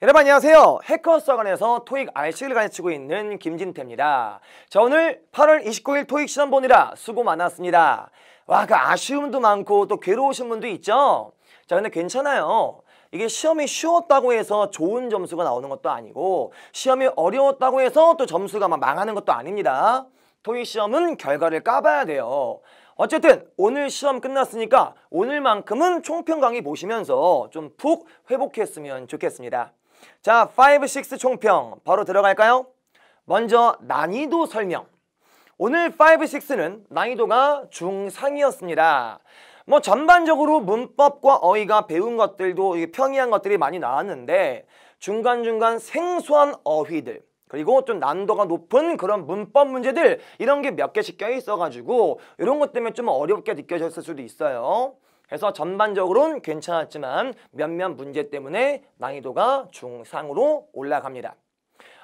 여러분 안녕하세요. 해커스학원에서 토익 RC를 가르치고 있는 김진태입니다. 자 오늘 8월 29일 토익 시험 보느라 수고 많았습니다. 와그 아쉬움도 많고 또 괴로우신 분도 있죠? 자 근데 괜찮아요. 이게 시험이 쉬웠다고 해서 좋은 점수가 나오는 것도 아니고 시험이 어려웠다고 해서 또 점수가 막 망하는 것도 아닙니다. 토익 시험은 결과를 까봐야 돼요. 어쨌든 오늘 시험 끝났으니까 오늘만큼은 총평 강의 보시면서 좀 푹 회복했으면 좋겠습니다. 자, 5, 6 총평 바로 들어갈까요? 먼저 난이도 설명. 오늘 5, 6는 난이도가 중상이었습니다. 뭐 전반적으로 문법과 어휘가 배운 것들도 평이한 것들이 많이 나왔는데 중간중간 생소한 어휘들 그리고 좀 난도가 높은 그런 문법 문제들 이런 게 몇 개씩 껴있어가지고 이런 것 때문에 좀 어렵게 느껴졌을 수도 있어요. 그래서 전반적으로는 괜찮았지만 몇몇 문제 때문에 난이도가 중상으로 올라갑니다.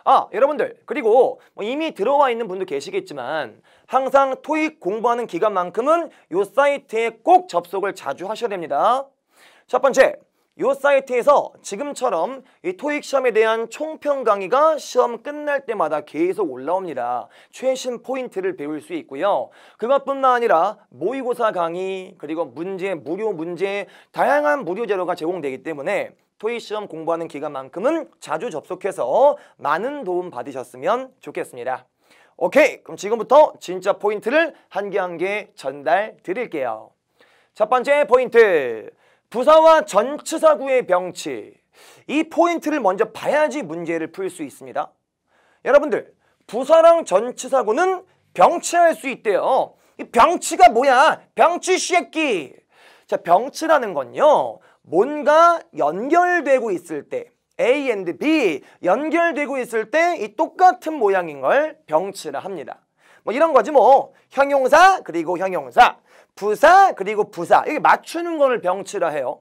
아, 여러분들 그리고 뭐 이미 들어와 있는 분도 계시겠지만 항상 토익 공부하는 기간만큼은 요 사이트에 꼭 접속을 자주 하셔야 됩니다. 첫 번째, 이 사이트에서 지금처럼 이 토익 시험에 대한 총평 강의가 시험 끝날 때마다 계속 올라옵니다. 최신 포인트를 배울 수 있고요. 그것뿐만 아니라 모의고사 강의 그리고 문제, 무료 문제 다양한 무료 자료가 제공되기 때문에 토익 시험 공부하는 기간만큼은 자주 접속해서 많은 도움 받으셨으면 좋겠습니다. 오케이 그럼 지금부터 진짜 포인트를 한 개 한 개 전달 드릴게요. 첫 번째 포인트 부사와 전치사구의 병치 이 포인트를 먼저 봐야지 문제를 풀 수 있습니다. 여러분들 부사랑 전치사구는 병치할 수 있대요. 이 병치가 뭐야? 병치 씨 쉐끼. 자, 병치라는 건요. 뭔가 연결되고 있을 때 A and B 연결되고 있을 때 이 똑같은 모양인 걸 병치라 합니다. 뭐 이런 거지 뭐. 형용사 그리고 형용사. 부사 그리고 부사 이게 맞추는 거를 병치라 해요.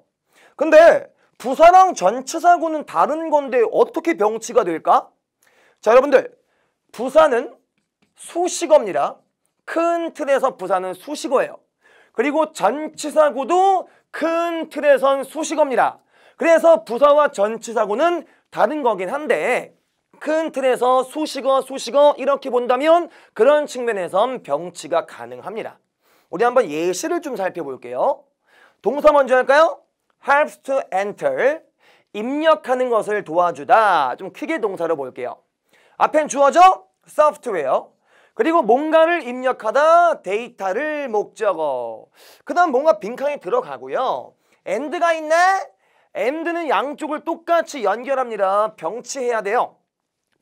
근데 부사랑 전치사고는 다른 건데 어떻게 병치가 될까? 자 여러분들 부사는 수식어입니다. 큰 틀에서 부사는 수식어예요. 그리고 전치사고도 큰 틀에선 수식어입니다. 그래서 부사와 전치사고는 다른 거긴 한데 큰 틀에서 수식어, 수식어 이렇게 본다면 그런 측면에선 병치가 가능합니다. 우리 한번 예시를 좀 살펴볼게요. 동사 먼저 할까요? helps to enter 입력하는 것을 도와주다 좀 크게 동사로 볼게요 앞엔 주어죠? s o 트웨어 그리고 뭔가를 입력하다 데이터를 목적어 그 다음 뭔가 빈칸에 들어가고요 and가 있네? and는 양쪽을 똑같이 연결합니다 병치해야 돼요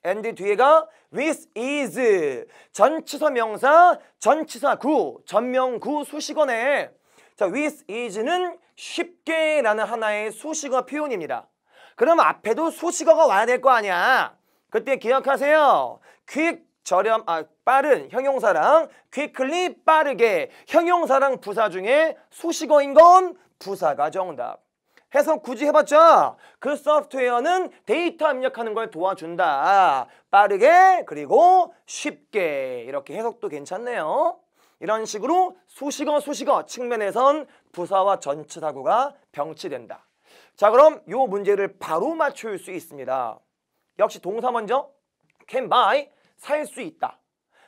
and 뒤에가 with is 전치사 명사 전치사 구 전명구 수식어네 자 with is는 쉽게 라는 하나의 수식어 표현입니다 그럼 앞에도 수식어가 와야 될 거 아니야 그때 기억하세요 퀵 저렴 아 빠른 형용사랑 퀵클리 빠르게 형용사랑 부사 중에 수식어인 건 부사가 정답 해석 굳이 해봤자 그 소프트웨어는 데이터 입력하는 걸 도와준다. 빠르게 그리고 쉽게 이렇게 해석도 괜찮네요. 이런 식으로 수식어 수식어 측면에선 부사와 전치사고가 병치된다. 자 그럼 요 문제를 바로 맞출 수 있습니다. 역시 동사 먼저 can buy 살 수 있다.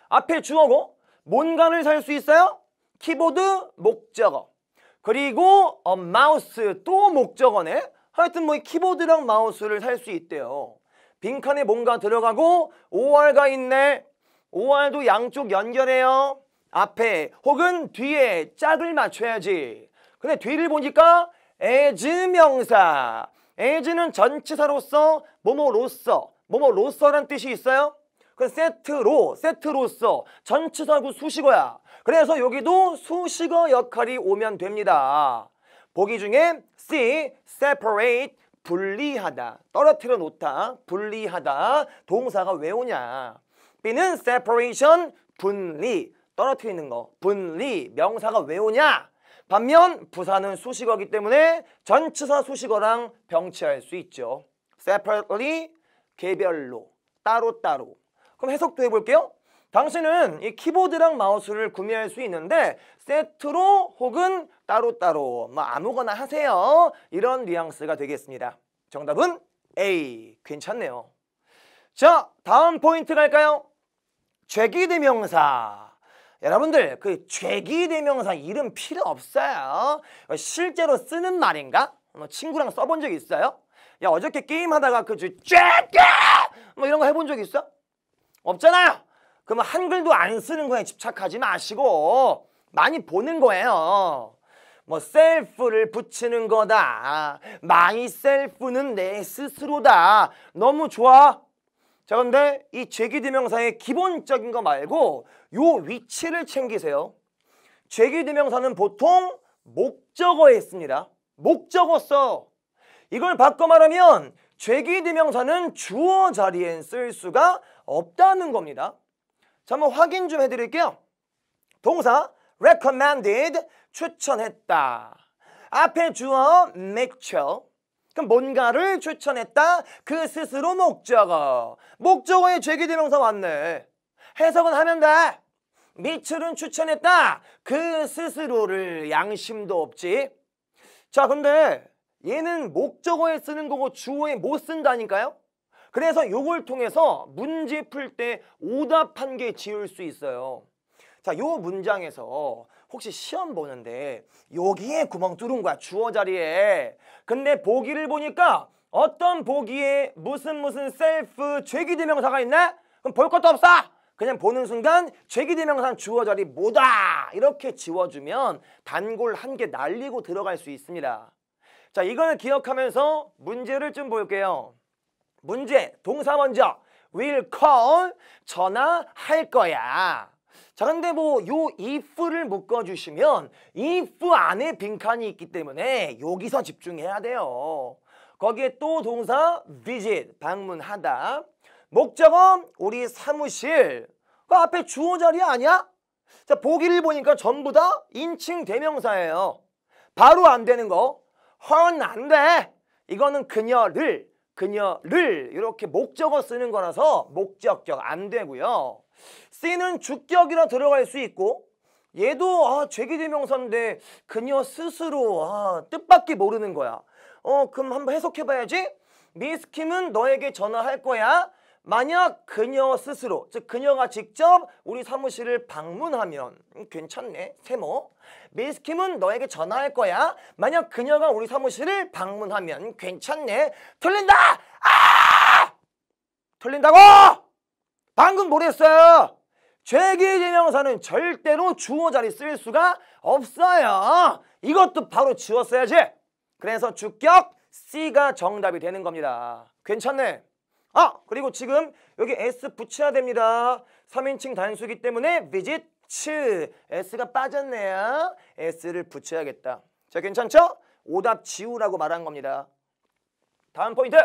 앞에 주어고 뭔가를 살 수 있어요? 키보드 목적어 그리고 어, 마우스 또 목적어네. 하여튼 뭐 키보드랑 마우스를 살 수 있대요. 빈칸에 뭔가 들어가고 OR가 있네. OR도 양쪽 연결해요. 앞에 혹은 뒤에 짝을 맞춰야지. 근데 뒤를 보니까 as 명사. as는 전치사로서 뭐뭐로서 뭐뭐로서란 뜻이 있어요. 그 세트로 세트로서 전치사고 수식어야. 그래서 여기도 수식어 역할이 오면 됩니다. 보기 중에 C, separate, 분리하다, 떨어뜨려 놓다, 분리하다, 동사가 왜 오냐. B는 separation, 분리, 떨어뜨리는 거, 분리, 명사가 왜 오냐. 반면 부사는 수식어기 때문에 전치사 수식어랑 병치할 수 있죠. separately, 개별로, 따로따로. 따로. 그럼 해석도 해볼게요. 당신은 이 키보드랑 마우스를 구매할 수 있는데 세트로 혹은 따로따로 뭐 아무거나 하세요. 이런 뉘앙스가 되겠습니다. 정답은 A. 괜찮네요. 자, 다음 포인트 갈까요? 죄기대명사. 여러분들 그 죄기대명사 이름 필요 없어요. 실제로 쓰는 말인가? 뭐 친구랑 써본 적 있어요? 야 어저께 게임하다가 그 죄기! 뭐 이런 거 해본 적 있어? 없잖아요. 그러면 한글도 안 쓰는 거에 집착하지 마시고 많이 보는 거예요. 뭐 셀프를 붙이는 거다. 마이 셀프는 내 스스로다. 너무 좋아. 자 근데 이 제기대명사의 기본적인 거 말고 요 위치를 챙기세요. 제기대명사는 보통 목적어에 있습니다. 목적어 써. 이걸 바꿔 말하면 제기대명사는 주어 자리엔 쓸 수가 없다는 겁니다. 자, 한번 확인 좀 해드릴게요. 동사 recommended 추천했다. 앞에 주어 m i t e l l 그럼 뭔가를 추천했다. 그 스스로 목적어. 목적어에 제기대명사 왔네. 해석은 하면 돼. 미첼은 추천했다. 그 스스로를 양심도 없지. 자 근데 얘는 목적어에 쓰는 거고 주어에 못 쓴다니까요. 그래서 요걸 통해서 문제 풀 때 오답 한 개 지을 수 있어요. 자, 요 문장에서 혹시 시험 보는데 여기에 구멍 뚫은 거야, 주어 자리에. 근데 보기를 보니까 어떤 보기에 무슨 무슨 셀프 죄기 대명사가 있나? 그럼 볼 것도 없어! 그냥 보는 순간 죄기 대명사 주어 자리 뭐다! 이렇게 지워주면 단골 한 개 날리고 들어갈 수 있습니다. 자, 이걸 기억하면서 문제를 좀 볼게요. 문제 동사 먼저 will call 전화할 거야. 자 근데 뭐요 if를 묶어주시면 if 안에 빈칸이 있기 때문에 여기서 집중해야 돼요. 거기에 또 동사 visit 방문하다 목적은 우리 사무실 그 앞에 주어 자리 아니야? 자 보기를 보니까 전부 다 인칭 대명사예요. 바로 안 되는 거헐안 돼. 이거는 그녀를 그녀를 이렇게 목적어 쓰는 거라서 목적격 안 되고요. 쓰는 주격이라 들어갈 수 있고 얘도 아 죄기대명사인데 그녀 스스로 아 뜻밖에 모르는 거야. 어 그럼 한번 해석해봐야지. 미스 킴은 너에게 전화할 거야. 만약 그녀 스스로 즉 그녀가 직접 우리 사무실을 방문하면 음, 괜찮네 세모 미스킴은 너에게 전화할 거야 만약 그녀가 우리 사무실을 방문하면 괜찮네 틀린다 아 틀린다고 방금 뭐랬어요 죄기 대명사는 절대로 주어 자리 쓸 수가 없어요 이것도 바로 지웠어야지 그래서 주격 C가 정답이 되는 겁니다 괜찮네 아! 그리고 지금 여기 S 붙여야 됩니다. 3인칭 단수기 때문에 visit S가 빠졌네요. S를 붙여야겠다. 자, 괜찮죠? 오답 지우라고 말한 겁니다. 다음 포인트!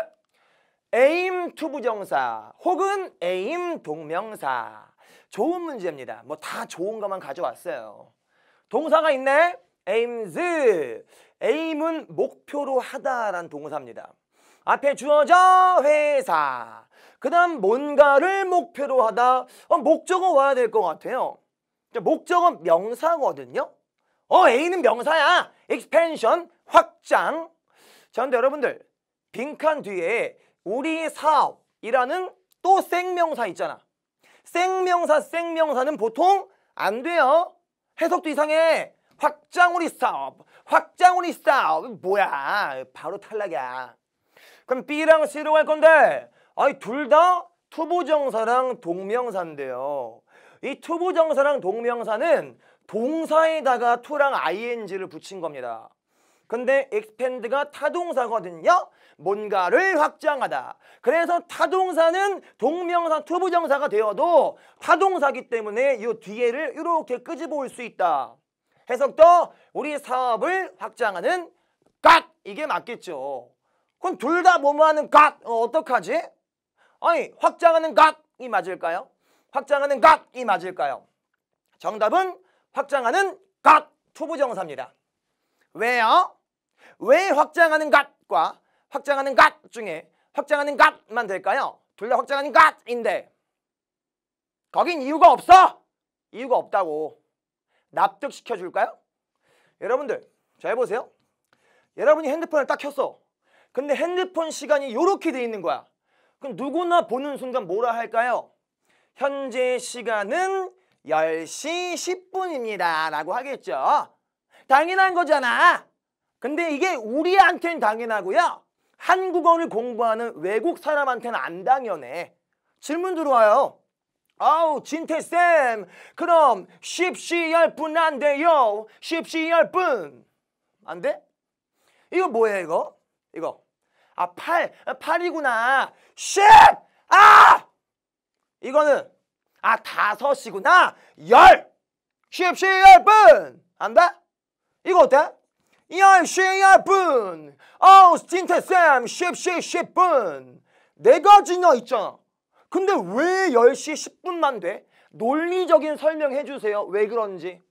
aim to 부정사 혹은 aim 동명사 좋은 문제입니다. 뭐 다 좋은 것만 가져왔어요. 동사가 있네. aims. aim은 목표로 하다란 동사입니다. 앞에 주어져 회사 그 다음 뭔가를 목표로 하다 어, 목적어 와야 될 것 같아요 그러니까 목적어 명사거든요 어 A는 명사야 expansion 확장 자 근데 여러분들 빈칸 뒤에 우리 사업이라는 또 생명사 있잖아 생명사 생명사는 보통 안 돼요 해석도 이상해 확장 우리 사업 확장 우리 사업 뭐야 바로 탈락이야 그럼 B랑 C로 갈 건데 아이둘 다 투부정사랑 동명사인데요. 이 투부정사랑 동명사는 동사에다가 투랑 ing를 붙인 겁니다. 근데 expand가 타동사거든요. 뭔가를 확장하다. 그래서 타동사는 동명사 투부정사가 되어도 타동사기 때문에 이 뒤에를 이렇게 끄집어올 수 있다. 해석도 우리 사업을 확장하는 깍! 이게 맞겠죠. 그럼 둘 다 뭐뭐하는 각 어, 어떡하지? 아니 확장하는 각이 맞을까요? 확장하는 각이 맞을까요? 정답은 확장하는 각 투부정사입니다. 왜요? 왜 확장하는 각과 확장하는 각 중에 확장하는 각만 될까요? 둘 다 확장하는 각인데 거긴 이유가 없어! 이유가 없다고 납득시켜줄까요? 여러분들 잘 보세요. 여러분이 핸드폰을 딱 켰어. 근데 핸드폰 시간이 이렇게 돼 있는 거야. 그럼 누구나 보는 순간 뭐라 할까요? 현재 시간은 10시 10분입니다. 라고 하겠죠. 당연한 거잖아. 근데 이게 우리한테는 당연하고요. 한국어를 공부하는 외국 사람한테는 안 당연해. 질문 들어와요. 아우 진태쌤 그럼 10시 10분 안 돼요. 10시 10분. 안 돼? 이거 뭐야 이거? 이거. 아, 팔. 아, 팔이구나. 쉣! 아! 이거는 아, 다섯이구나. 열! 쉽시 열분! 안 돼? 이거 어때? 열시 열분! 어우, 진태쌤! 쉽시 십분! 네 가지나 있잖아. 근데 왜 10시 10분만 돼? 논리적인 설명해 주세요. 왜 그런지.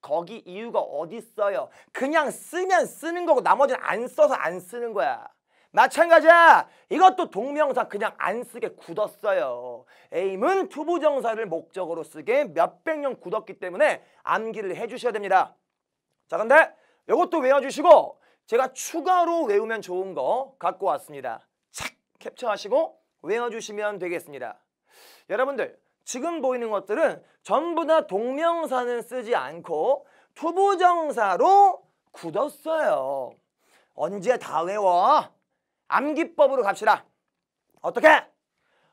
거기 이유가 어디 있어요? 그냥 쓰면 쓰는 거고 나머지는 안 써서 안 쓰는 거야. 마찬가지야. 이것도 동명사 그냥 안 쓰게 굳었어요. 에임은 투부정사를 목적으로 쓰게 몇백 년 굳었기 때문에 암기를 해주셔야 됩니다. 자, 근데 이것도 외워주시고 제가 추가로 외우면 좋은 거 갖고 왔습니다. 착 캡처하시고 외워주시면 되겠습니다. 여러분들 지금 보이는 것들은 전부 다 동명사는 쓰지 않고 투부정사로 굳었어요. 언제 다 외워? 암기법으로 갑시다. 어떻게?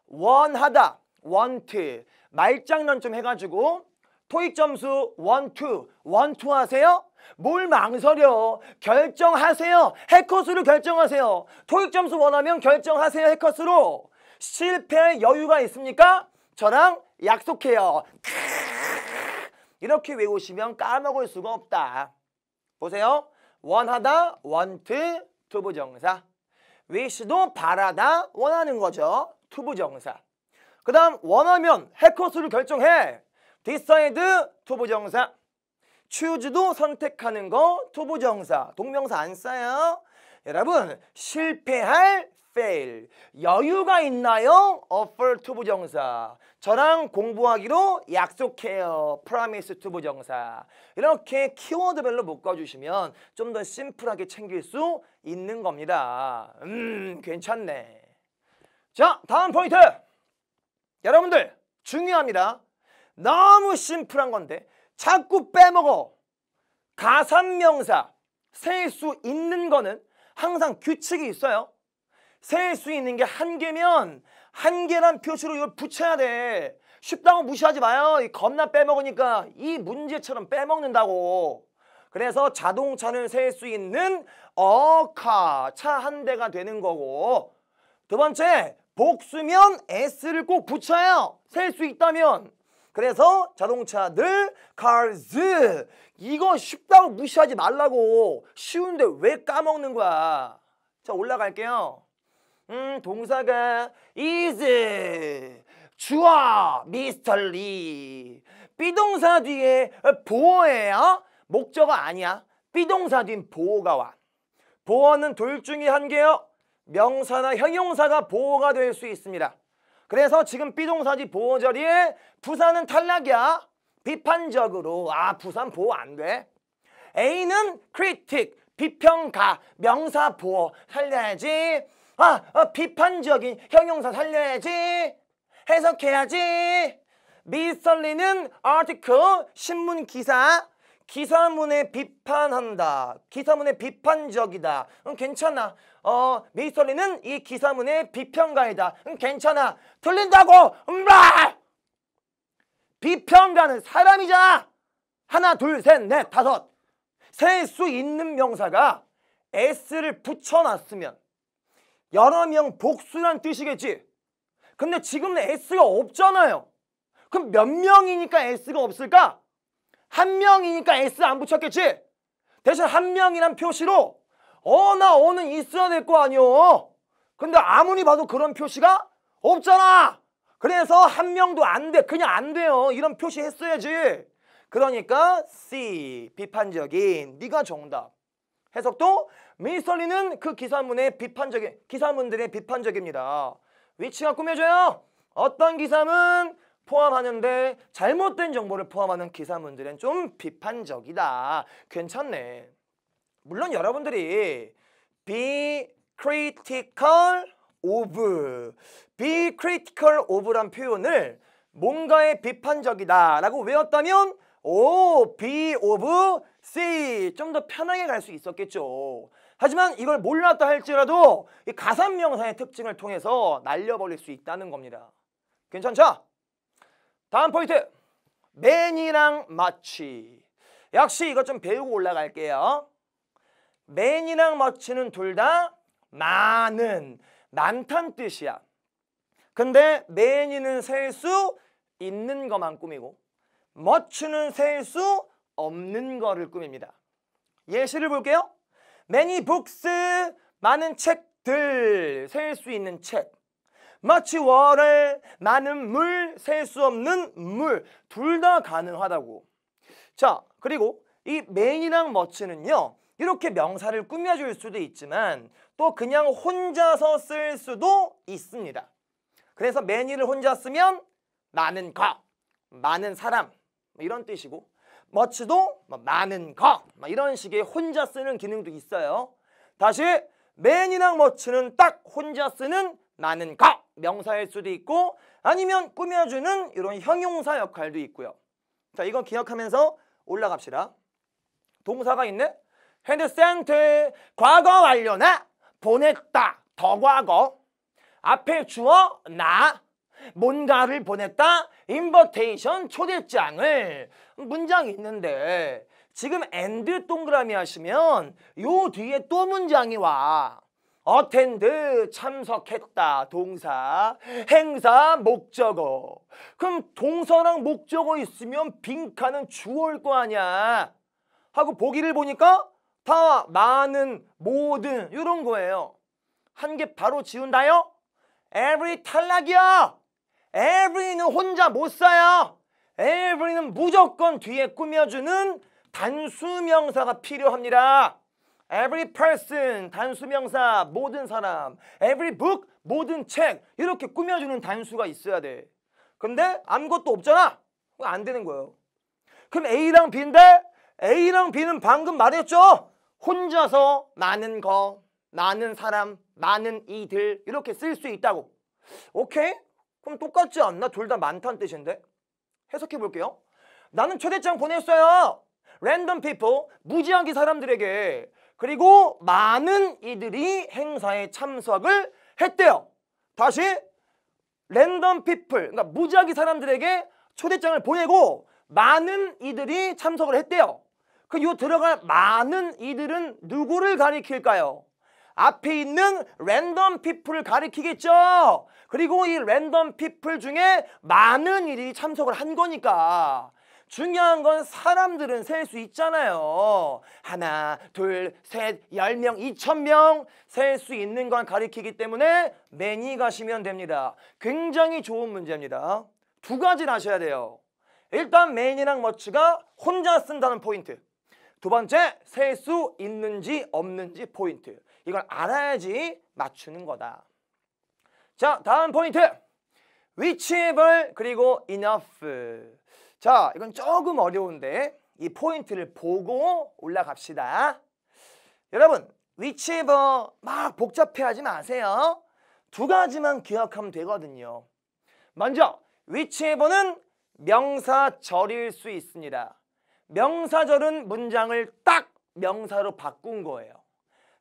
원하다, 원트, 말장난 좀 해가지고 토익 점수 원투, 원투 하세요? 뭘 망설여? 결정하세요. 해커스로 결정하세요. 토익 점수 원하면 결정하세요. 해커스로. 실패 할 여유가 있습니까? 저랑 약속해요. 이렇게 외우시면 까먹을 수가 없다. 보세요. 원하다, 원트, 투부정사. wish도 바라다, 원하는 거죠. 투부정사. 그 다음 원하면 해커스를 결정해. decide, 투부정사. choose도 선택하는 거, 투부정사. 동명사 안 써요. 여러분 실패할 fail. 여유가 있나요? offer to 부정사. 저랑 공부하기로 약속해요. promise to 부정사. 이렇게 키워드별로 묶어주시면 좀 더 심플하게 챙길 수 있는 겁니다. 음, 괜찮네. 자, 다음 포인트. 여러분들, 중요합니다. 너무 심플한 건데 자꾸 빼먹어. 가산명사 셀 수 있는 거는 항상 규칙이 있어요. 셀수 있는 게 한 개면 한 개란 표시로 이걸 붙여야 돼. 쉽다고 무시하지 마요. 이 겁나 빼먹으니까 이 문제처럼 빼먹는다고. 그래서 자동차는 셀 수 있는 어카 차 한 대가 되는 거고 두 번째 복수면 s를 꼭붙여야셀수 있다면 그래서 자동차들 cars 이거 쉽다고 무시하지 말라고 쉬운데 왜 까먹는 거야. 자 올라갈게요. 음 동사가 is 주어 미스터리 비동사 뒤에 보어예요 목적어 아니야 비동사 뒤엔 보어가 와 보어는 둘 중에 한 개요 명사나 형용사가 보어가 될 수 있습니다 그래서 지금 비동사뒤 보어 자리에 부산은 탈락이야 비판적으로 아 부산 보호 안돼 A는 크리틱 비평가 명사 보호 살려야지 아, 아 어, 비판적인 형용사 살려야지 해석해야지 미설리는 article 신문 기사 기사문에 비판한다. 기사문에 비판적이다. 응, 괜찮아. 어, 미설리는 이 기사문의 비평가이다. 응, 괜찮아. 틀린다고. 음라! 비평가는 사람이자 하나, 둘, 셋, 넷, 다섯. 셀 수 있는 명사가 s를 붙여놨으면 여러 명 복수란 뜻이겠지. 근데 지금 S가 없잖아요. 그럼 몇 명이니까 S가 없을까? 한 명이니까 S 안 붙였겠지? 대신 한 명이란 표시로 어 나 어는 있어야 될 거 아니오. 근데 아무리 봐도 그런 표시가 없잖아. 그래서 한 명도 안 돼. 그냥 안 돼요. 이런 표시 했어야지. 그러니까 C 비판적인 네가 정답. 해석도 민스털리는 그 기사문의 비판적인 기사문들의 비판적입니다. 위치가 꾸며져요. 어떤 기사문 포함하는데 잘못된 정보를 포함하는 기사문들은 좀 비판적이다. 괜찮네. 물론 여러분들이 be critical of be critical of란 표현을 뭔가에 비판적이다 라고 외웠다면 오, be of C 좀 더 편하게 갈 수 있었겠죠. 하지만 이걸 몰랐다 할지라도 이 가산 명사의 특징을 통해서 날려버릴 수 있다는 겁니다. 괜찮죠? 다음 포인트. 맨이랑 마치. 역시 이것 좀 배우고 올라갈게요. 맨이랑 마치는 둘 다 많은, 많단 뜻이야. 근데 맨이는 셀 수 있는 것만 꾸미고 머치는 셀 수 없는 거를 꾸밉니다. 예시를 볼게요. Many books 많은 책들 셀 수 있는 책 Much water 많은 물 셀 수 없는 물 둘 다 가능하다고 자 그리고 이 m a n 이랑 much는요 이렇게 명사를 꾸며줄 수도 있지만 또 그냥 혼자서 쓸 수도 있습니다 그래서 many를 혼자 쓰면 많은 과 많은 사람 뭐 이런 뜻이고 much도 많은 거 이런 식의 혼자 쓰는 기능도 있어요. 다시 man이랑 much는 딱 혼자 쓰는 많은 거 명사일 수도 있고 아니면 꾸며주는 이런 형용사 역할도 있고요. 자 이건 기억하면서 올라갑시다. 동사가 있네. 핸드센트 과거 완료나 보냈다 더 과거 앞에 주어 나 뭔가를 보냈다? 인버테이션 초대장을 문장이 있는데 지금 and 동그라미 하시면 요 뒤에 또 문장이 와. attend 참석했다 동사 행사 목적어 그럼 동사랑 목적어 있으면 빈칸은 주어일 거 아니야 하고 보기를 보니까 다 많은 모든 이런 거예요 한 개 바로 지운다요? every 탈락이야 에브리는 혼자 못 사요. 에브리는 무조건 뒤에 꾸며주는 단수명사가 필요합니다. Every person, 단수명사, 모든 사람. Every book, 모든 책. 이렇게 꾸며주는 단수가 있어야 돼. 근데 아무것도 없잖아. 안 되는 거예요. 그럼 A랑 B인데 A랑 B는 방금 말했죠? 혼자서 많은 거, 많은 사람, 많은 이들 이렇게 쓸 수 있다고. 오케이? 그럼 똑같지 않나? 둘 다 많다는 뜻인데? 해석해 볼게요. 나는 초대장 보냈어요. 랜덤 피플, 무지하기 사람들에게. 그리고 많은 이들이 행사에 참석을 했대요. 다시 랜덤 피플, 그러니까 무지하기 사람들에게 초대장을 보내고 많은 이들이 참석을 했대요. 그 요 들어갈 많은 이들은 누구를 가리킬까요? 앞에 있는 랜덤 피플을 가리키겠죠. 그리고 이 랜덤 피플 중에 많은 일이 참석을 한 거니까 중요한 건 사람들은 셀 수 있잖아요. 하나, 둘, 셋, 열 명, 이천 명 셀 수 있는 건 가리키기 때문에 매니 가시면 됩니다. 굉장히 좋은 문제입니다. 두 가지를 하셔야 돼요. 일단 매니랑 머치가 혼자 쓴다는 포인트. 두 번째, 셀 수 있는지 없는지 포인트. 이걸 알아야지 맞추는 거다. 자, 다음 포인트. reachable 그리고 enough. 자, 이건 조금 어려운데 이 포인트를 보고 올라갑시다. 여러분, reachable 막 복잡해하지 마세요. 두 가지만 기억하면 되거든요. 먼저 reachable는 명사절일 수 있습니다. 명사절은 문장을 딱 명사로 바꾼 거예요.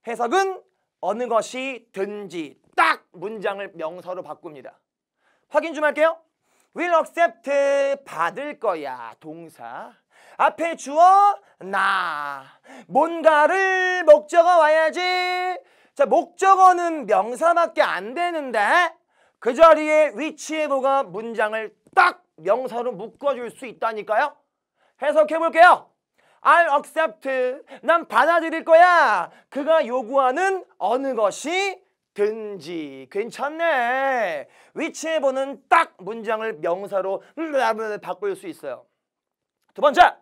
해석은 어느 것이든지 딱 문장을 명사로 바꿉니다. 확인 좀 할게요. will accept 받을 거야 동사 앞에 주어 나 뭔가를 목적어 와야지 자 목적어는 명사밖에 안 되는데 그 자리에 위치에 뭐가 문장을 딱 명사로 묶어줄 수 있다니까요 해석해 볼게요 I'll accept. 난 받아들일 거야. 그가 요구하는 어느 것이 든지 괜찮네. 위치해 보는 딱 문장을 명사로 바꿀 수 있어요. 두 번째,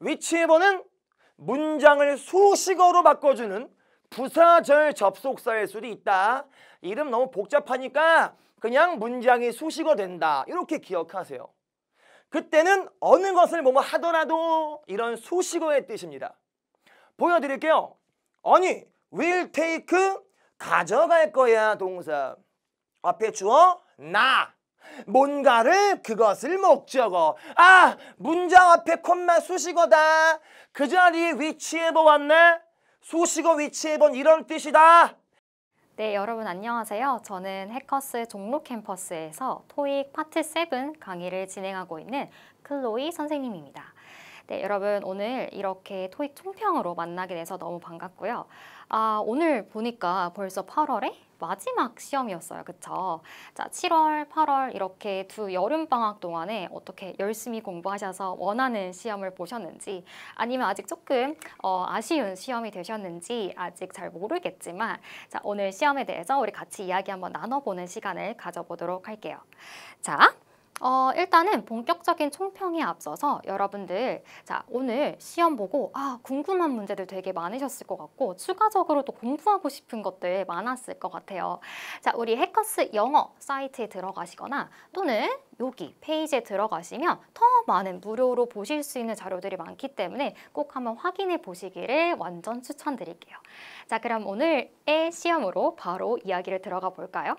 위치해 보는 문장을 수식어로 바꿔주는 부사절 접속사일 수도 있다. 이름 너무 복잡하니까 그냥 문장이 수식어 된다. 이렇게 기억하세요. 그때는 어느 것을 뭐뭐 하더라도 이런 수식어의 뜻입니다. 보여드릴게요. 아니, will take 가져갈 거야 동사. 앞에 주어 나 뭔가를 그것을 목적어 아 문장 앞에 콤마 수식어다 그 자리에 위치해 보았네 수식어 위치해 본 이런 뜻이다 네, 여러분 안녕하세요. 저는 해커스 종로 캠퍼스에서 토익 파트 7 강의를 진행하고 있는 클로이 선생님입니다. 네, 여러분 오늘 이렇게 토익 총평으로 만나게 돼서 너무 반갑고요. 아, 오늘 보니까 벌써 8월에 마지막 시험이었어요. 그쵸? 자, 7월, 8월 이렇게 두 여름방학 동안에 어떻게 열심히 공부하셔서 원하는 시험을 보셨는지 아니면 아직 조금 어, 아쉬운 시험이 되셨는지 아직 잘 모르겠지만 자, 오늘 시험에 대해서 우리 같이 이야기 한번 나눠보는 시간을 가져보도록 할게요. 자, 어, 일단은 본격적인 총평에 앞서서 여러분들 자 오늘 시험 보고 아 궁금한 문제들 되게 많으셨을 것 같고 추가적으로 또 공부하고 싶은 것들 많았을 것 같아요. 자 우리 해커스 영어 사이트에 들어가시거나 또는 여기 페이지에 들어가시면 더 많은 무료로 보실 수 있는 자료들이 많기 때문에 꼭 한번 확인해 보시기를 완전 추천드릴게요. 자 그럼 오늘의 시험으로 바로 이야기를 들어가 볼까요?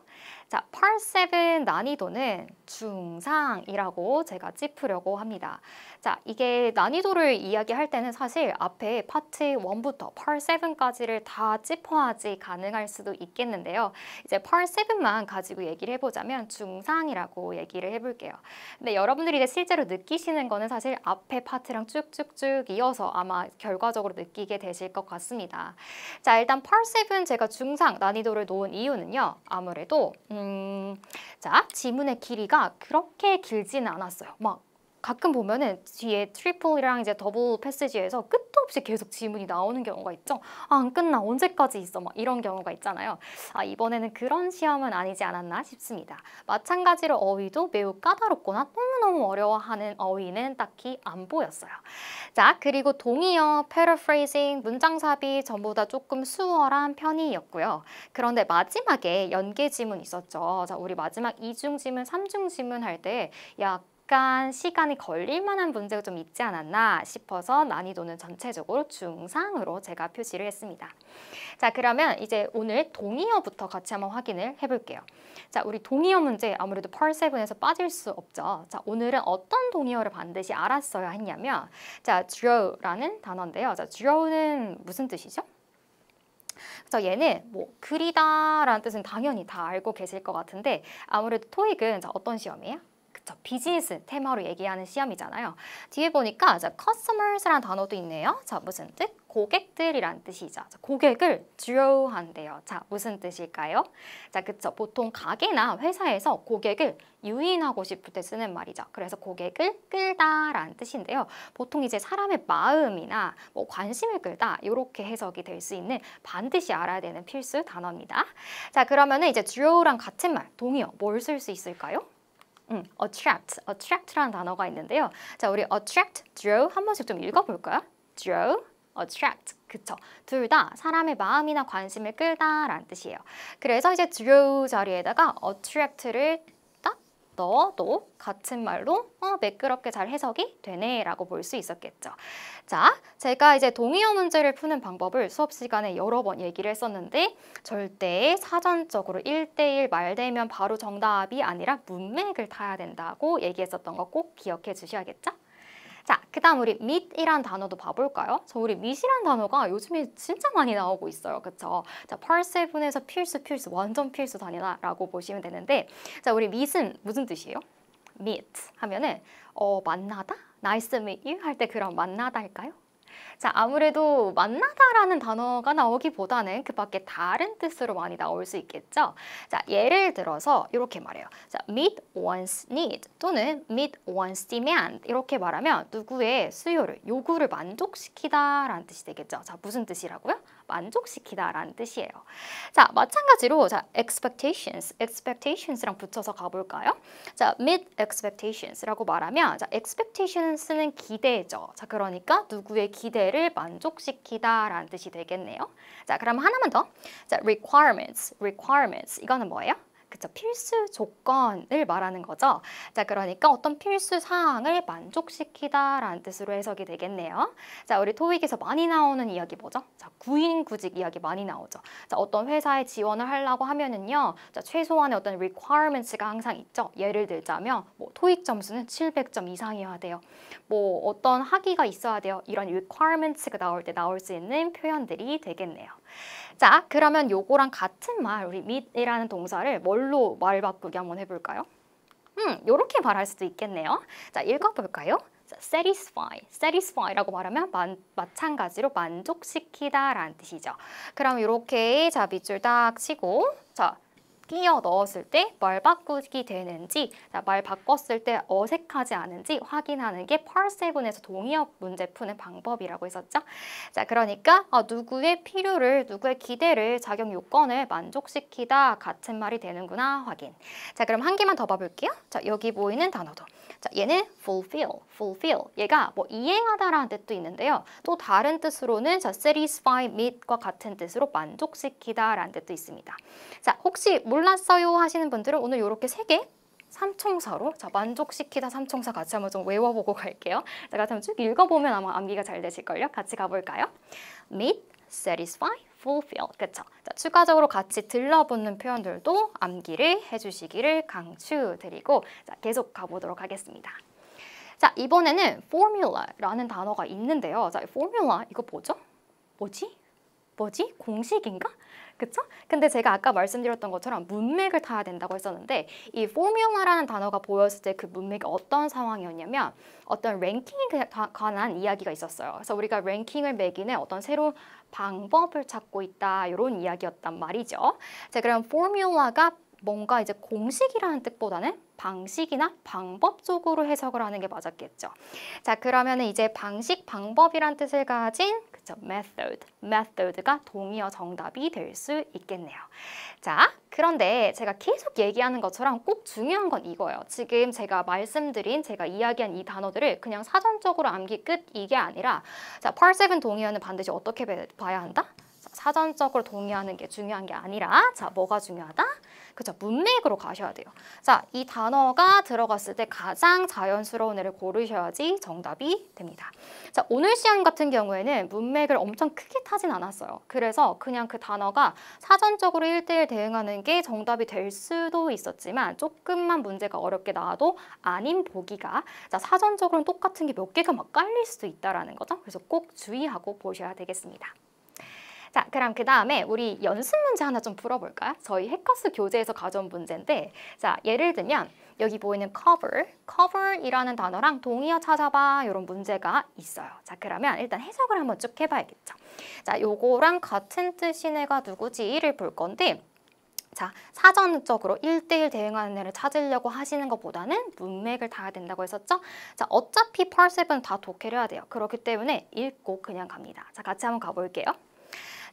자, Part7 난이도는 중상이라고 제가 짚으려고 합니다. 자, 이게 난이도를 이야기할 때는 사실 앞에 파트 1부터 Part7까지를 다 짚어야지 가능할 수도 있겠는데요. 이제 Part7만 가지고 얘기를 해보자면 중상이라고 얘기를 해볼 해볼게요. 근데 여러분들이 이제 실제로 느끼시는 거는 사실 앞에 파트랑 쭉쭉쭉 이어서 아마 결과적으로 느끼게 되실 것 같습니다. 자, 일단 파르셉은 제가 중상 난이도를 놓은 이유는요. 아무래도 음, 자 지문의 길이가 그렇게 길지는 않았어요. 막 가끔 보면은 뒤에 트리플이랑 이제 더블 패시지에서 끝도 없이 계속 지문이 나오는 경우가 있죠. 아, 안 끝나 언제까지 있어 막 이런 경우가 있잖아요. 아, 이번에는 그런 시험은 아니지 않았나 싶습니다. 마찬가지로 어휘도 매우 까다롭거나 너무너무 어려워하는 어휘는 딱히 안 보였어요. 자, 그리고 동의어, p 러프레이 h 문장삽이 전부 다 조금 수월한 편이었고요. 그런데 마지막에 연계 지문 있었죠. 자, 우리 마지막 이중 지문, 삼중 지문 할때약 약간 시간이 걸릴 만한 문제가 좀 있지 않았나 싶어서 난이도는 전체적으로 중상으로 제가 표시를 했습니다. 자 그러면 이제 오늘 동의어부터 같이 한번 확인을 해볼게요. 자 우리 동의어 문제 아무래도 펄세븐에서 빠질 수 없죠. 자 오늘은 어떤 동의어를 반드시 알았어야 했냐면 자 draw라는 단어인데요. 자 draw는 무슨 뜻이죠? 그래서 얘는 뭐 그리다라는 뜻은 당연히 다 알고 계실 것 같은데 아무래도 토익은 자, 어떤 시험이에요? 저 비즈니스 테마로 얘기하는 시험이잖아요. 뒤에 보니까 저 customers라는 단어도 있네요. 자, 무슨 뜻? 고객들이란 뜻이죠. 자, 고객을 draw한대요. 자, 무슨 뜻일까요? 자, 그쵸. 보통 가게나 회사에서 고객을 유인하고 싶을 때 쓰는 말이죠. 그래서 고객을 끌다라는 뜻인데요. 보통 이제 사람의 마음이나 뭐 관심을 끌다 이렇게 해석이 될 수 있는 반드시 알아야 되는 필수 단어입니다. 자, 그러면은 이제 draw랑 같은 말, 동의어 뭘 쓸 수 있을까요? 음, attract, attract라는 단어가 있는데요. 자, 우리 attract, draw 한 번씩 좀 읽어볼까요? draw, attract. 그쵸. 둘 다 사람의 마음이나 관심을 끌다라는 뜻이에요. 그래서 이제 draw 자리에다가 attract를 너도 같은 말로 어, 매끄럽게 잘 해석이 되네 라고 볼 수 있었겠죠. 자, 제가 이제 동의어 문제를 푸는 방법을 수업 시간에 여러 번 얘기를 했었는데 절대 사전적으로 일대일말 되면 바로 정답이 아니라 문맥을 타야 된다고 얘기했었던 거 꼭 기억해 주셔야겠죠? 자, 그 다음 우리 meet이란 단어도 봐볼까요? 저 우리 meet이란 단어가 요즘에 진짜 많이 나오고 있어요. 그쵸? 자, part 7에서 필수, 필수, 완전 필수 단위다라고 보시면 되는데 자, 우리 meet은 무슨 뜻이에요? meet 하면은 어, 만나다? nice to meet you 할 때 그런 만나다할까요 자, 아무래도 만나다라는 단어가 나오기보다는 그 밖에 다른 뜻으로 많이 나올 수 있겠죠. 자, 예를 들어서 이렇게 말해요. 자, meet one's need 또는 meet one's demand 이렇게 말하면 누구의 수요를, 요구를 만족시키다라는 뜻이 되겠죠. 자, 무슨 뜻이라고요? 만족시키다라는 뜻이에요. 자, 마찬가지로 자, expectations, expectations랑 붙여서 가볼까요? 자, meet expectations라고 말하면 자, expectations는 기대죠. 자, 그러니까 누구의 기대를 만족시키다라는 뜻이 되겠네요. 자, 그럼 하나만 더. 자, requirements, requirements 이거는 뭐예요? 그쵸 필수 조건을 말하는 거죠. 자 그러니까 어떤 필수 사항을 만족시키다라는 뜻으로 해석이 되겠네요. 자 우리 토익에서 많이 나오는 이야기 뭐죠? 자 구인 구직 이야기 많이 나오죠. 자 어떤 회사에 지원을 하려고 하면은요, 자 최소한의 어떤 requirements가 항상 있죠. 예를 들자면 뭐 토익 점수는 700점 이상이어야 돼요. 뭐 어떤 학위가 있어야 돼요. 이런 requirements가 나올 때 나올 수 있는 표현들이 되겠네요. 자, 그러면 요거랑 같은 말, 우리 meet이라는 동사를 뭘로 말 바꾸기 한번 해볼까요? 음, 요렇게 말할 수도 있겠네요. 자, 읽어볼까요? satisfy, satisfy라고 말하면 만, 마찬가지로 만족시키다 라는 뜻이죠. 그럼 요렇게자 밑줄 딱 치고 자 끼어 넣었을 때 말 바꾸기 되는지 말 바꿨을 때 어색하지 않은지 확인하는 게 펄세븐에서 동의어 문제 푸는 방법이라고 했었죠. 자, 그러니까 어, 누구의 필요를 누구의 기대를 작용 요건을 만족시키다 같은 말이 되는구나 확인. 자, 그럼 한 개만 더 봐볼게요. 자, 여기 보이는 단어도. 자, 얘는 fulfill, fulfill. 얘가 뭐 이행하다라는 뜻도 있는데요. 또 다른 뜻으로는 자, satisfy meet과 같은 뜻으로 만족시키다라는 뜻도 있습니다. 자, 혹시 몰랐어요 하시는 분들은 오늘 이렇게 세 개 삼총사로 자 만족시키다 삼총사 같이 한번 좀 외워보고 갈게요. 자 같이 한번 쭉 읽어보면 아마 암기가 잘 되실걸요. 같이 가볼까요? meet, satisfy, fulfill 그쵸? 자, 추가적으로 같이 들러붙는 표현들도 암기를 해주시기를 강추드리고 자 계속 가보도록 하겠습니다. 자 이번에는 formula라는 단어가 있는데요. 자 formula 이거 뭐죠? 뭐지? 뭐지? 공식인가? 그쵸? 근데 제가 아까 말씀드렸던 것처럼 문맥을 타야 된다고 했었는데 이 포뮬러라는 단어가 보였을 때 그 문맥이 어떤 상황이었냐면 어떤 랭킹에 관한 이야기가 있었어요. 그래서 우리가 랭킹을 매기는 어떤 새로운 방법을 찾고 있다 이런 이야기였단 말이죠. 자 그럼 포뮬러가 뭔가 이제 공식이라는 뜻보다는 방식이나 방법적으로 해석을 하는 게 맞았겠죠. 자 그러면 이제 방식, 방법이란 뜻을 가진 그죠 method, method가 동의어 정답이 될 수 있겠네요. 자, 그런데 제가 계속 얘기하는 것처럼 꼭 중요한 건 이거예요. 지금 제가 말씀드린, 제가 이야기한 이 단어들을 그냥 사전적으로 암기 끝 이게 아니라 자, part 7 동의어는 반드시 어떻게 봐야 한다? 사전적으로 동의하는 게 중요한 게 아니라 자 뭐가 중요하다? 그죠 문맥으로 가셔야 돼요. 자 이 단어가 들어갔을 때 가장 자연스러운 애를 고르셔야지 정답이 됩니다. 자 오늘 시험 같은 경우에는 문맥을 엄청 크게 타진 않았어요. 그래서 그냥 그 단어가 사전적으로 일대일 대응하는 게 정답이 될 수도 있었지만 조금만 문제가 어렵게 나와도 아닌 보기가 자 사전적으로는 똑같은 게 몇 개가 막 깔릴 수도 있다라는 거죠. 그래서 꼭 주의하고 보셔야 되겠습니다. 자, 그럼 그 다음에 우리 연습 문제 하나 좀 풀어볼까요? 저희 해커스 교재에서 가져온 문제인데 자, 예를 들면 여기 보이는 cover, cover이라는 단어랑 동의어 찾아봐 이런 문제가 있어요. 자, 그러면 일단 해석을 한번 쭉 해봐야겠죠. 자, 요거랑 같은 뜻인 애가 누구지를 볼 건데 자, 사전적으로 일대일 대응하는 애를 찾으려고 하시는 것보다는 문맥을 다야 된다고 했었죠? 자, 어차피 파르셉은 다독해려야 돼요. 그렇기 때문에 읽고 그냥 갑니다. 자, 같이 한번 가볼게요.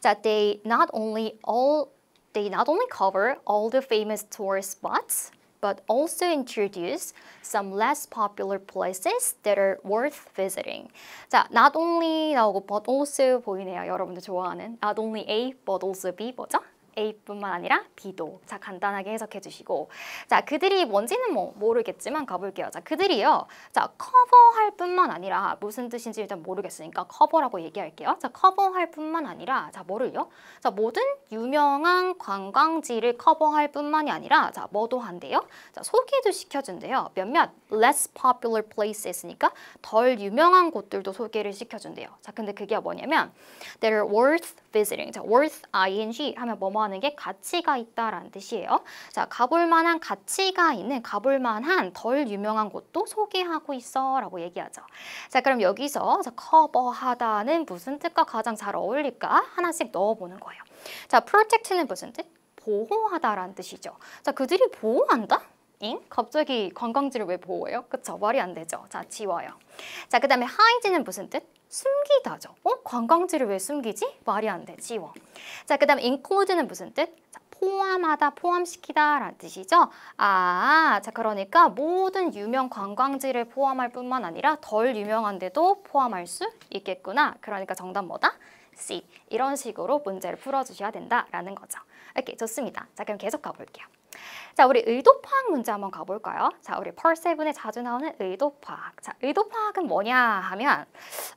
that they not only all they not only cover all the famous tourist spots, but also introduce some less popular places that are worth visiting. 자, not only 나오고 but also 보이네요. 여러분들 좋아하는 not only A but also B 뭐죠? A뿐만 아니라 B도 자 간단하게 해석해 주시고 자 그들이 뭔지는 뭐 모르겠지만 가볼게요 자 그들이요 자 커버할 뿐만 아니라 무슨 뜻인지 일단 모르겠으니까 커버라고 얘기할게요 자 커버할 뿐만 아니라 자 뭐를요 자 모든 유명한 관광지를 커버할 뿐만이 아니라 자 뭐도 한대요 자 소개도 시켜준대요 몇몇 less popular places니까 덜 유명한 곳들도 소개를 시켜준대요 자 근데 그게 뭐냐면 they're worth visiting 자 worth ing 하면 뭐뭐 구하는 게 가치가 있다라는 뜻이에요. 자, 가볼 만한 가치가 있는 가볼 만한 덜 유명한 곳도 소개하고 있어라고 얘기하죠. 자, 그럼 여기서 커버하다는 무슨 뜻과 가장 잘 어울릴까 하나씩 넣어보는 거예요. 자, protect는 무슨 뜻? 보호하다라는 뜻이죠. 자, 그들이 보호한다? 잉? 갑자기 관광지를 왜 보호해요? 그쵸, 말이 안 되죠. 자, 지워요. 자, 그 다음에 hide는 무슨 뜻? 숨기다죠. 어? 관광지를 왜 숨기지? 말이 안 돼. 지워. 자, 그 다음 include는 무슨 뜻? 자, 포함하다, 포함시키다 라는 뜻이죠. 아, 자 그러니까 모든 유명 관광지를 포함할 뿐만 아니라 덜 유명한 데도 포함할 수 있겠구나. 그러니까 정답 뭐다? C. 이런 식으로 문제를 풀어주셔야 된다라는 거죠. 오케이, 좋습니다. 자, 그럼 계속 가볼게요. 자, 우리 의도파악 문제 한번 가볼까요? 자, 우리 펄세븐에 자주 나오는 의도파악 자, 의도파악은 뭐냐 하면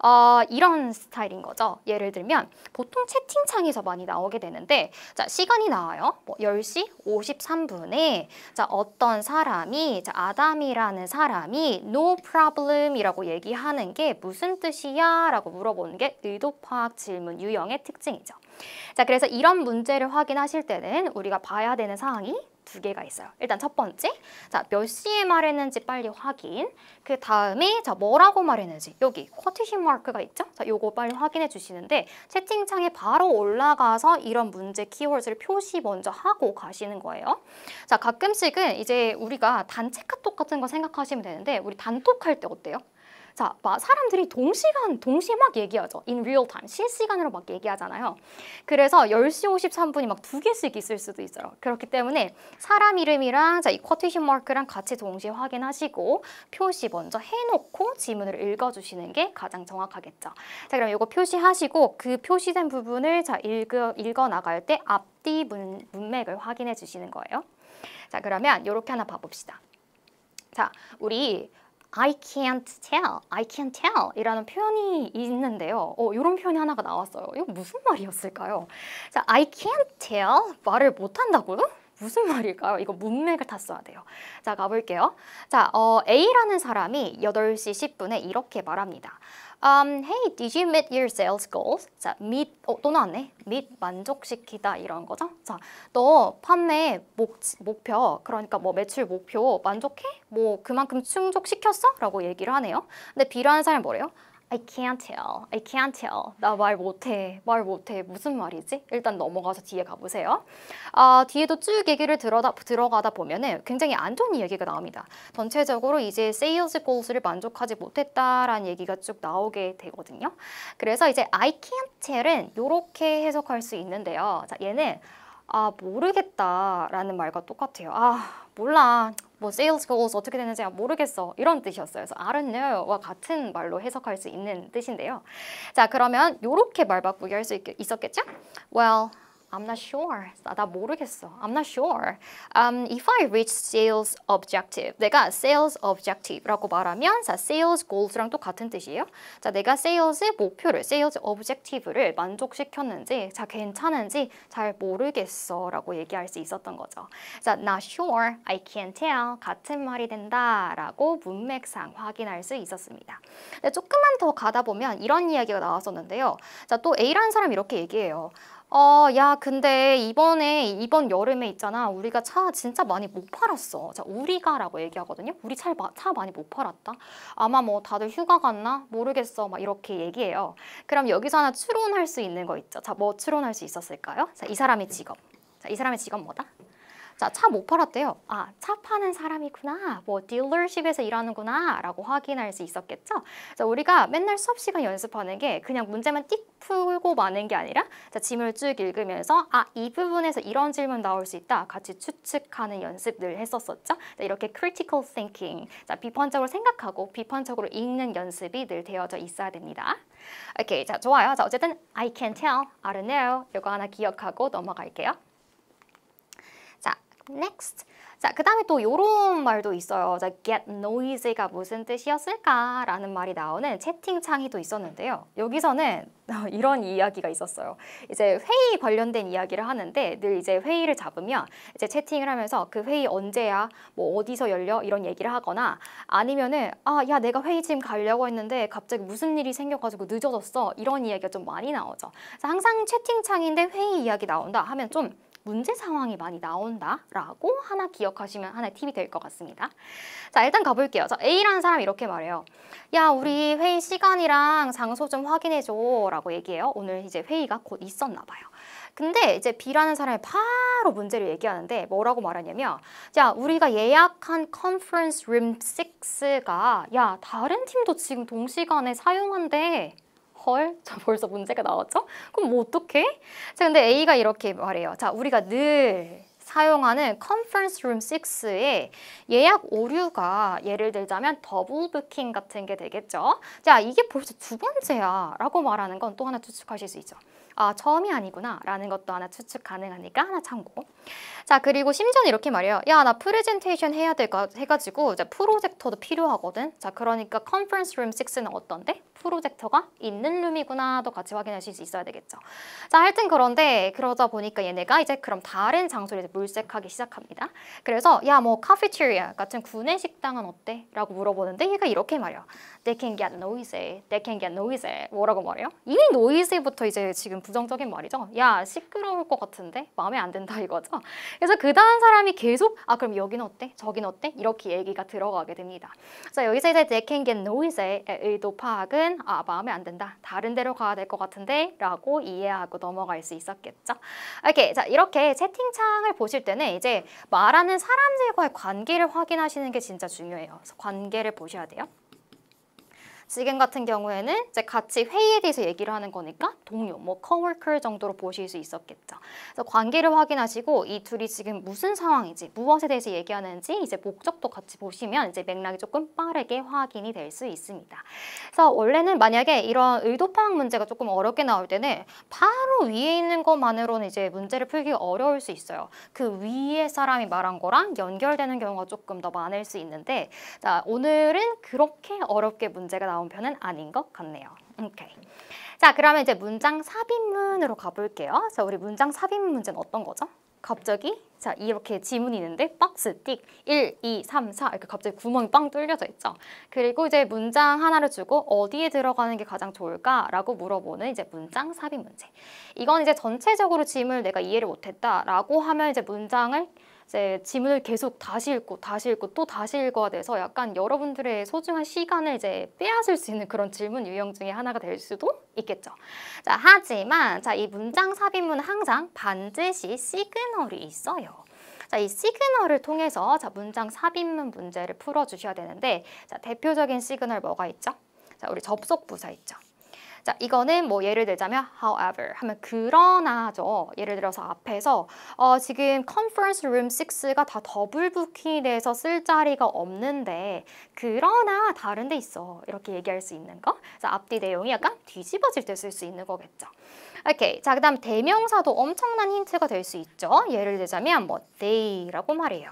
어, 이런 스타일인 거죠. 예를 들면 보통 채팅창에서 많이 나오게 되는데 자, 시간이 나와요. 뭐 10시 53분에 자, 어떤 사람이 자, 아담이라는 사람이 no problem이라고 얘기하는 게 무슨 뜻이야? 라고 물어보는 게의도파악 질문 유형의 특징이죠. 자, 그래서 이런 문제를 확인하실 때는 우리가 봐야 되는 사항이 두 개가 있어요. 일단 첫 번째, 자, 몇 시에 말했는지 빨리 확인. 그 다음에, 자, 뭐라고 말했는지. 여기 쿼티션 마크가 있죠? 자, 요거 빨리 확인해 주시는데, 채팅창에 바로 올라가서 이런 문제 키워드를 표시 먼저 하고 가시는 거예요. 자, 가끔씩은 이제 우리가 단체 카톡 같은 거 생각하시면 되는데, 우리 단톡 할 때 어때요? 자, 막 사람들이 동시간, 동시에 막 얘기하죠. in real time, 실시간으로 막 얘기하잖아요. 그래서 10시 53분이 막 두 개씩 있을 수도 있어요. 그렇기 때문에 사람 이름이랑 자, 이 쿼테이션 마크랑 같이 동시에 확인하시고 표시 먼저 해놓고 지문을 읽어주시는 게 가장 정확하겠죠. 자, 그럼 이거 표시하시고 그 표시된 부분을 자, 읽어, 읽어 나갈 때 앞뒤 문, 문맥을 확인해 주시는 거예요. 자, 그러면 이렇게 하나 봐봅시다. 자, 우리 I can't tell, I can't tell 이라는 표현이 있는데요. 어, 이런 표현이 하나가 나왔어요. 이거 무슨 말이었을까요? 자, I can't tell 말을 못한다고요? 무슨 말일까요? 이거 문맥을 탔어야 돼요. 자, 가볼게요. 자, 어, A라는 사람이 8시 10분에 이렇게 말합니다. Um, hey, did you meet your sales goals? 자, meet, 어, 또 나왔네. meet 만족시키다 이런 거죠. 자, 너 판매 목, 목표, 그러니까 뭐 매출 목표 만족해? 뭐 그만큼 충족시켰어? 라고 얘기를 하네요. 근데 B라는 사람이 뭐래요? I can't tell. I can't tell. 나 말 못해. 말 못해. 무슨 말이지? 일단 넘어가서 뒤에 가보세요. 아, 뒤에도 쭉 얘기를 들어다, 들어가다 보면은 굉장히 안 좋은 얘기가 나옵니다. 전체적으로 이제 sales goals를 만족하지 못했다라는 얘기가 쭉 나오게 되거든요. 그래서 이제 I can't tell은 이렇게 해석할 수 있는데요. 자, 얘는 아 모르겠다 라는 말과 똑같아요 아 몰라 뭐 세일즈 고스 어떻게 되는지 아, 모르겠어 이런 뜻이었어요 그래서 I don't know와 같은 말로 해석할 수 있는 뜻인데요 자 그러면 이렇게 말 바꾸기 할 수 있었겠죠? Well, I'm not sure. 나 모르겠어. I'm not sure. Um, if I reach sales objective, 내가 sales objective라고 말하면 자, sales goals랑 또 같은 뜻이에요. 자, 내가 sales의 목표를, sales objective를 만족시켰는지, 자, 괜찮은지 잘 모르겠어라고 얘기할 수 있었던 거죠. 자, not sure, I can't tell 같은 말이 된다라고 문맥상 확인할 수 있었습니다. 조금만 더 가다 보면 이런 이야기가 나왔었는데요. 자, 또 A라는 사람 이렇게 얘기해요. 어, 야, 근데 이번에, 이번 여름에 있잖아. 우리가 차 진짜 많이 못 팔았어. 자, 우리가 라고 얘기하거든요. 우리 차, 차 많이 못 팔았다. 아마 뭐 다들 휴가 갔나? 모르겠어. 막 이렇게 얘기해요. 그럼 여기서 하나 추론할 수 있는 거 있죠. 자, 뭐 추론할 수 있었을까요? 자, 이 사람의 직업. 자, 이 사람의 직업 뭐다? 자, 차 못 팔았대요. 아, 차 파는 사람이구나. 뭐 딜러십에서 일하는구나. 라고 확인할 수 있었겠죠. 자, 우리가 맨날 수업 시간 연습하는 게 그냥 문제만 띡 풀고 마는 게 아니라 자, 짐을 쭉 읽으면서 아, 이 부분에서 이런 질문 나올 수 있다. 같이 추측하는 연습들 했었었죠. 자, 이렇게 critical thinking. 자, 비판적으로 생각하고 비판적으로 읽는 연습이 늘 되어져 있어야 됩니다. 오케이. 자, 좋아요. 자, 어쨌든 I can tell, I don't know. 이거 하나 기억하고 넘어갈게요. next. 자, 그 다음에 또 이런 말도 있어요. 자, get noisy가 무슨 뜻이었을까라는 말이 나오는 채팅창이 또 있었는데요. 여기서는 이런 이야기가 있었어요. 이제 회의 관련된 이야기를 하는데 늘 이제 회의를 잡으면 이제 채팅을 하면서 그 회의 언제야, 뭐 어디서 열려 이런 얘기를 하거나 아니면은 아, 야 내가 회의 지금 가려고 했는데 갑자기 무슨 일이 생겨가지고 늦어졌어 이런 이야기가 좀 많이 나오죠. 항상 채팅창인데 회의 이야기 나온다 하면 좀 문제 상황이 많이 나온다라고 하나 기억하시면 하나의 팁이 될 것 같습니다. 자, 일단 가볼게요. 자, A라는 사람이 이렇게 말해요. 야, 우리 회의 시간이랑 장소 좀 확인해줘 라고 얘기해요. 오늘 이제 회의가 곧 있었나 봐요. 근데 이제 B라는 사람이 바로 문제를 얘기하는데 뭐라고 말하냐면 자 우리가 예약한 컨퍼런스 룸 6가 야 다른 팀도 지금 동시간에 사용한대 헐? 저 벌써 문제가 나왔죠? 그럼 뭐 어떡해? 자, 근데 A가 이렇게 말해요. 자, 우리가 늘 사용하는 conference room 6에 예약 오류가 예를 들자면 더블 부킹 같은 게 되겠죠. 자, 이게 벌써 두 번째야 라고 말하는 건 또 하나 추측하실 수 있죠. 아, 처음이 아니구나 라는 것도 하나 추측 가능하니까 하나 참고. 자, 그리고 심지어는 이렇게 말해요. 야, 나 프레젠테이션 해야 돼가 해가지고 이제 프로젝터도 필요하거든. 자, 그러니까 conference room 6는 어떤데? 프로젝터가 있는 룸이구나도 같이 확인하실 수 있어야 되겠죠. 자, 하여튼 그런데 그러다 보니까 얘네가 이제 그럼 다른 장소를 이제 물색하기 시작합니다. 그래서 야, 뭐 카페테리아 같은 구내 식당은 어때? 라고 물어보는데 얘가 이렇게 말해요. They can get noisy. They can get noisy. 뭐라고 말해요? 이미 noisy부터 이제 지금 부정적인 말이죠. 야, 시끄러울 것 같은데 마음에 안 든다 이거죠. 그래서 그 다음 사람이 계속 아, 그럼 여기는 어때? 저긴 어때? 이렇게 얘기가 들어가게 됩니다. 자, 여기서 이제 they can get noisy의 의도 파악은 때는 아 마음에 안 든다 다른 데로 가야 될 것 같은데 라고 이해하고 넘어갈 수 있었겠죠 이렇게 자 이렇게 채팅창을 보실 때는 이제 말하는 사람들과의 관계를 확인하시는 게 진짜 중요해요 그래서 관계를 보셔야 돼요 지금 같은 경우에는 이제 같이 회의에 대해서 얘기를 하는 거니까 동료, 뭐커 o w 정도로 보실 수 있었겠죠. 그래서 관계를 확인하시고 이 둘이 지금 무슨 상황인지, 무엇에 대해서 얘기하는지 이제 목적도 같이 보시면 이제 맥락이 조금 빠르게 확인이 될 수 있습니다. 그래서 원래는 만약에 이런 의도 파악 문제가 조금 어렵게 나올 때는 바로 위에 있는 것만으로는 이제 문제를 풀기 어려울 수 있어요. 그 위에 사람이 말한 거랑 연결되는 경우가 조금 더 많을 수 있는데 자, 오늘은 그렇게 어렵게 문제가 나올 나온 편은 아닌 것 같네요. 오케이. 자, 그러면 이제 문장 삽입문으로 가볼게요. 자, 우리 문장 삽입문 문제는 어떤 거죠? 갑자기 자 이렇게 지문이 있는데 박스 띡 1, 2, 3, 4 이렇게 갑자기 구멍이 빵 뚫려져 있죠. 그리고 이제 문장 하나를 주고 어디에 들어가는 게 가장 좋을까라고 물어보는 이제 문장 삽입 문제. 이건 이제 전체적으로 지문을 내가 이해를 못했다라고 하면 이제 문장을 이제 지문을 계속 다시 읽고 다시 읽고 또 다시 읽어야 돼서 약간 여러분들의 소중한 시간을 이제 빼앗을 수 있는 그런 질문 유형 중에 하나가 될 수도 있겠죠. 자, 하지만 자, 이 문장 삽입문은 항상 반드시 시그널이 있어요. 자, 이 시그널을 통해서 자, 문장 삽입문 문제를 풀어주셔야 되는데 자, 대표적인 시그널 뭐가 있죠? 자, 우리 접속 부사 있죠. 자, 이거는 뭐 예를 들자면 however 하면 그러나죠. 예를 들어서 앞에서 어, 지금 conference room 6가 다 더블 부킹이 돼서 쓸 자리가 없는데 그러나 다른 데 있어. 이렇게 얘기할 수 있는 거. 자, 앞뒤 내용이 약간 뒤집어질 때 쓸 수 있는 거겠죠. 오케이. 자, 그다음 대명사도 엄청난 힌트가 될 수 있죠. 예를 들자면 뭐 they라고 말해요.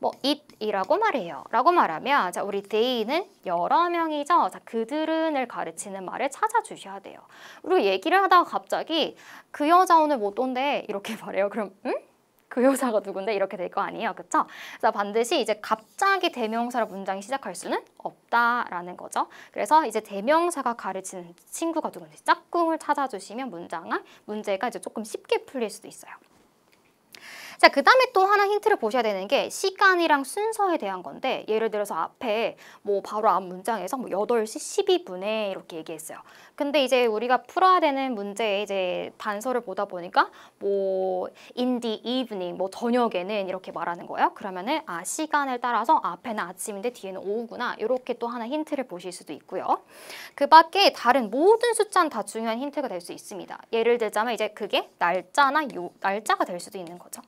뭐 it이라고 말해요. 라고 말하면 자, 우리 they는 여러 명이죠. 자, 그들은을 가르치는 말을 찾아주셔야 돼요. 그리고 얘기를 하다가 갑자기 그 여자 오늘 못 온대 이렇게 말해요. 그럼 응? 그 여자가 누군데 이렇게 될 거 아니에요. 그렇죠? 그래서 반드시 이제 갑자기 대명사로 문장이 시작할 수는 없다라는 거죠. 그래서 이제 대명사가 가르치는 친구가 누군지 짝꿍을 찾아주시면 문장은 문제가 이제 조금 쉽게 풀릴 수도 있어요. 자, 그 다음에 또 하나 힌트를 보셔야 되는 게 시간이랑 순서에 대한 건데 예를 들어서 앞에 뭐 바로 앞 문장에서 뭐 8시 12분에 이렇게 얘기했어요. 근데 이제 우리가 풀어야 되는 문제의 이제 단서를 보다 보니까 뭐 in the evening, 뭐 저녁에는 이렇게 말하는 거예요. 그러면은 아 시간을 따라서 앞에는 아침인데 뒤에는 오후구나 이렇게 또 하나 힌트를 보실 수도 있고요. 그 밖에 다른 모든 숫자는 다 중요한 힌트가 될 수 있습니다. 예를 들자면 이제 그게 날짜나 요, 날짜가 될 수도 있는 거죠.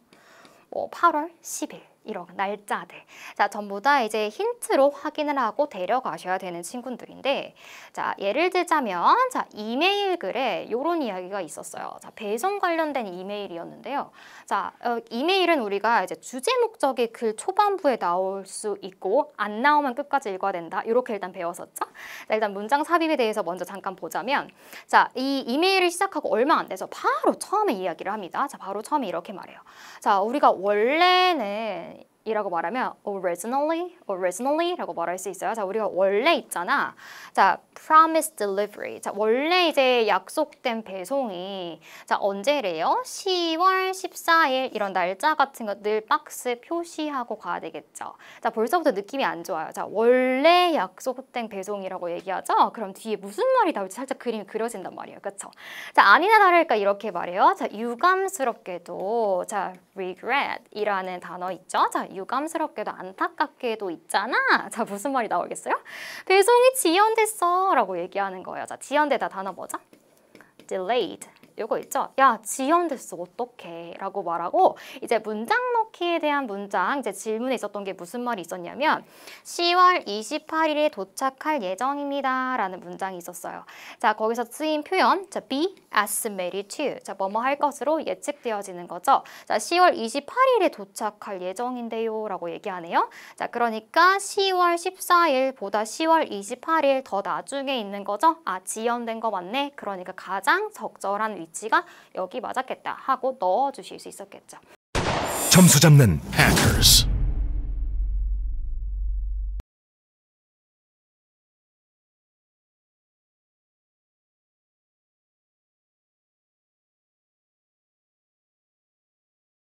8월 뭐 10일 이런 날짜들 자 전부 다 이제 힌트로 확인을 하고 데려가셔야 되는 친구들인데 자 예를 들자면 자 이메일 글에 이런 이야기가 있었어요 자 배송 관련된 이메일이었는데요 자 어, 이메일은 우리가 이제 주제 목적이 글 초반부에 나올 수 있고 안 나오면 끝까지 읽어야 된다 이렇게 일단 배웠었죠 자 일단 문장 삽입에 대해서 먼저 잠깐 보자면 자이 이메일을 시작하고 얼마 안 돼서 바로 처음에 이야기를 합니다 자 바로 처음에 이렇게 말해요 자 우리가 원래는 이라고 말하면 originally, originally 라고 말할 수 있어요. 자, 우리가 원래 있잖아. 자, promised e l i v e r y 자, 원래 이제 약속된 배송이 자, 언제래요? 10월 14일 이런 날짜 같은 것들 박스 표시하고 가야 되겠죠. 자, 벌써부터 느낌이 안 좋아요. 자, 원래 약속된 배송이라고 얘기하죠? 그럼 뒤에 무슨 말이 나올지 살짝 그림이 그려진단 말이에요. 그쵸? 자, 아니나 다를까 이렇게 말해요. 자, 유감스럽게도 자, regret 이라는 단어 있죠? 자, 유감스럽게도 안타깝게도 있잖아. 자, 무슨 말이 나오겠어요? 배송이 지연됐어 라고 얘기하는 거예요. 자, 지연되다 단어 뭐죠? delayed. 요거 있죠? 야, 지연됐어. 어떡해. 라고 말하고 이제 문장 터키에 대한 문장 제 질문에 있었던 게 무슨 말이 있었냐면 10월 28일에 도착할 예정입니다 라는 문장이 있었어요. 자 거기서 쓰인 표현 자, be estimated to 자 뭐뭐 할 것으로 예측되어지는 거죠. 자 10월 28일에 도착할 예정인데요 라고 얘기하네요. 자 그러니까 10월 14일보다 10월 28일 더 나중에 있는 거죠. 아 지연된 거 맞네. 그러니까 가장 적절한 위치가 여기 맞았겠다 하고 넣어주실 수 있었겠죠. 점수 잡는 hackers.